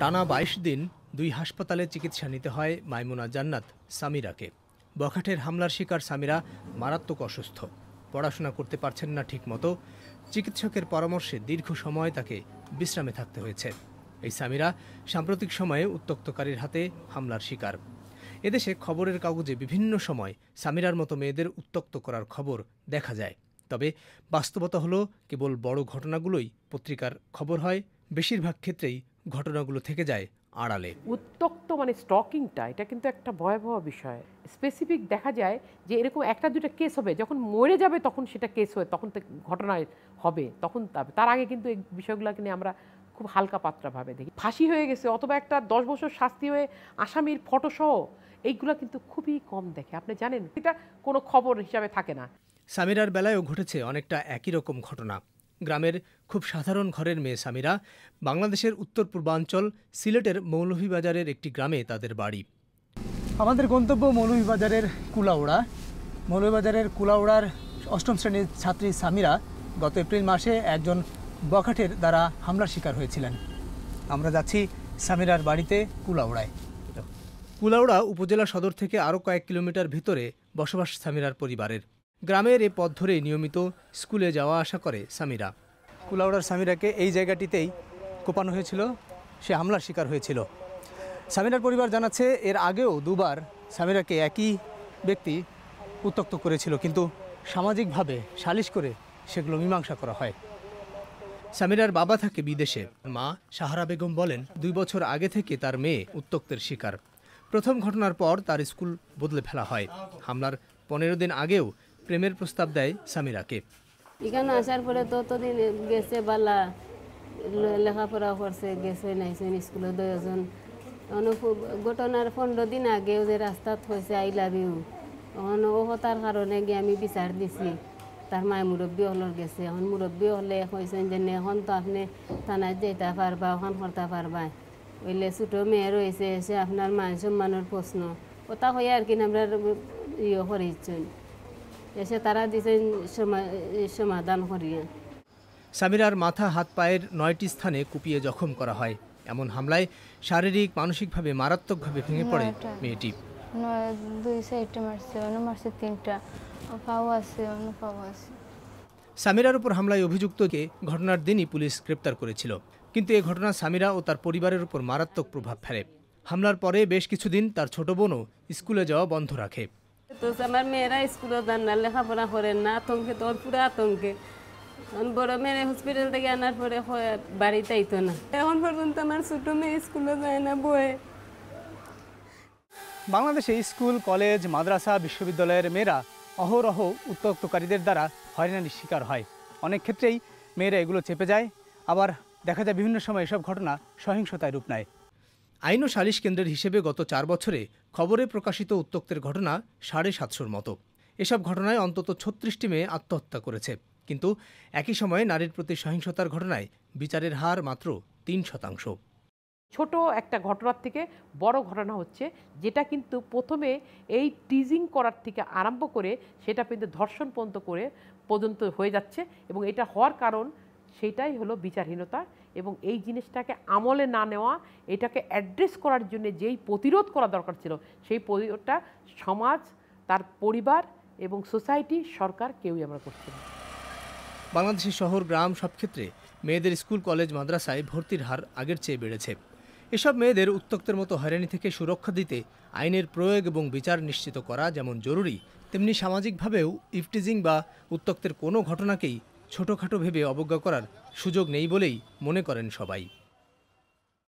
টানা বাইশ দিন দুই হাসপাতালে চিকিৎসা নিতে হয় মাইমুনা জান্নাত সামিরাকে বখাটের হামলার শিকার সামিরা মারাত্মক অসুস্থ পড়াশোনা করতে পারছেন না ঠিকমতো চিকিৎসকের পরামর্শে দীর্ঘ সময় তাকে বিশ্রামে থাকতে হয়েছে এই সামিরা সাম্প্রতিক সময়ে উত্তক্তকারীর হাতে হামলার শিকার এদেশে খবরের কাগজে বিভিন্ন সময় সামিরার মতো মেয়েদের উত্তক্ত করার খবর দেখা যায় তবে বাস্তবতা হলো কেবল বড় ঘটনাগুলোই পত্রিকার খবর হয় বেশিরভাগ ক্ষেত্রেই ঘটনাগুলো থেকে যায় আড়ালে উত্তক্ত মানে স্টকিংটা এটা কিন্তু একটা ভয়াবহ বিষয় স্পেসিফিক দেখা যায় যে এরকম একটা দুটা কেস হবে যখন মরে যাবে তখন সেটা কেস হয় তখন ঘটনা হবে তখন তার আগে কিন্তু এই বিষয়গুলোকে নিয়ে আমরা খুব হালকা পাত্রাভাবে দেখি ফাঁসি হয়ে গেছে অথবা একটা দশ বছর শাস্তি হয়ে আসামির ফটোসহ এইগুলো কিন্তু খুবই কম দেখে আপনি জানেন এটা কোনো খবর হিসাবে থাকে না সামিরার বেলায়ও ঘটেছে অনেকটা একই রকম ঘটনা গ্রামের খুব সাধারণ ঘরের মেয়ে সামিরা বাংলাদেশের উত্তর পূর্বাঞ্চল সিলেটের মৌলভীবাজারের একটি গ্রামে তাদের বাড়ি আমাদের গন্তব্য মৌলভীবাজারের কুলাউড়া মৌলভীবাজারের কুলাউড়ার অষ্টম শ্রেণীর ছাত্রী সামিরা গত এপ্রিল মাসে একজন বখাটের দ্বারা হামলার শিকার হয়েছিলেন আমরা যাচ্ছি সামিরার বাড়িতে কুলাউড়ায় কুলাউড়া উপজেলা সদর থেকে আরও কয়েক কিলোমিটার ভিতরে বসবাস সামিরার পরিবারের গ্রামের এ পথ ধরে নিয়মিত স্কুলে যাওয়া আসা করে সামিরা কুলাউড়ার সামিরাকে এই জায়গাটিতেই কোপানো হয়েছিল সে হামলার শিকার হয়েছিল সামিরার পরিবার জানাচ্ছে এর আগেও দুবার সামিরাকে একই ব্যক্তি উত্তক্ত করেছিল কিন্তু সামাজিকভাবে সালিশ করে সেগুলো মীমাংসা করা হয় সামিরার বাবা থাকে বিদেশে মা সাহারা বেগম বলেন দুই বছর আগে থেকে তার মেয়ে উত্তক্তের শিকার প্রথম ঘটনার পর তার স্কুল বদলে ফেলা হয় হামলার পনেরো দিন আগেও প্রেমের প্রস্তাব দেয় সামিরাকে এখানে আসার পরে ততদিন গেছে বালা লেখাপড়া করছে গেছে নাইছেন স্কুলে দুজন ঘটনার পনেরো দিন আগেও যে রাস্তাত হয়েছে আই লাভ ইউ অনতার কারণে গিয়ে আমি বিচার দিছি তার মায় মুরব্বী হলর গেছে এখন মুরব্বী হলে কইছেন যে এখন তো আপনি থানায় যেতা পারবা ওখান করতে পারবা ওইলে ছোটো মেয়ে রয়েছে এসে আপনার মান সম্মানের প্রশ্ন ওটা হয়ে আর কি আমরা ইয়ে করেছেন এসে তারা দিয়েছেন সমাধান করিয়ে সামিরার মাথা হাত পায়ের নয়টি স্থানে কুপিয়ে জখম করা হয় এমন হামলায় শারীরিক মানসিকভাবে মারাত্মকভাবে ভেঙে পড়ে মেয়েটি তিনটা সামিরার উপর হামলায় অভিযুক্তকে ঘটনার দিনই পুলিশ গ্রেপ্তার করেছিল কিন্তু এ ঘটনা সামিরা ও তার পরিবারের উপর মারাত্মক প্রভাব ফেলে হামলার পরে বেশ কিছুদিন তার ছোট বোনও স্কুলে যাওয়া বন্ধ রাখে তো আমার মেয়েরা স্কুলে যান না লেখাপড়া করেন না আতঙ্কে তো পুরো আতঙ্কে এখন বড় মেয়ে হসপিটাল থেকে আনার পরে বাড়িতে আইতো না এখন পর্যন্ত আমার ছোট মেয়ে স্কুলে যায় না বয়ে বাংলাদেশে স্কুল কলেজ মাদ্রাসা বিশ্ববিদ্যালয়ের মেয়েরা অহরহ উত্তক্তকারীদের দ্বারা হয়রানির শিকার হয় অনেক ক্ষেত্রেই মেয়েরা এগুলো চেপে যায় আবার দেখা যায় বিভিন্ন সময় এসব ঘটনা সহিংসতায় রূপ নেয় আইন ও সালিশ কেন্দ্রের হিসেবে গত চার বছরে খবরে প্রকাশিত উত্তক্তের ঘটনা সাড়ে সাতশোর মতো এসব ঘটনায় অন্তত ছত্রিশটি মেয়ে আত্মহত্যা করেছে কিন্তু একই সময়ে নারীর প্রতি সহিংসতার ঘটনায় বিচারের হার মাত্র তিন শতাংশ ছোট একটা ঘটনার থেকে বড় ঘটনা হচ্ছে যেটা কিন্তু প্রথমে এই টিজিং করার থেকে আরম্ভ করে সেটা কিন্তু ধর্ষণ পর্যন্ত করে পর্যন্ত হয়ে যাচ্ছে এবং এটা হওয়ার কারণ সেটাই হলো বিচারহীনতা এবং এই জিনিসটাকে আমলে না নেওয়া এটাকে অ্যাড্রেস করার জন্য যেই প্রতিরোধ করা দরকার ছিল সেই প্রতিরোধটা সমাজ তার পরিবার এবং সোসাইটি সরকার কেউই আমরা করছি না বাংলাদেশের শহর গ্রাম সব ক্ষেত্রে মেয়েদের স্কুল কলেজ মাদ্রাসায় ভর্তির হার আগের চেয়ে বেড়েছে এসব মেয়েদের উত্তক্তের মতো হয়রানি থেকে সুরক্ষা দিতে আইনের প্রয়োগ এবং বিচার নিশ্চিত করা যেমন জরুরি তেমনি সামাজিকভাবেও ইফটিজিং বা উত্তক্তের কোনো ঘটনাকেই ছোটোখাটো ভেবে অবজ্ঞা করার সুযোগ নেই বলেই মনে করেন সবাই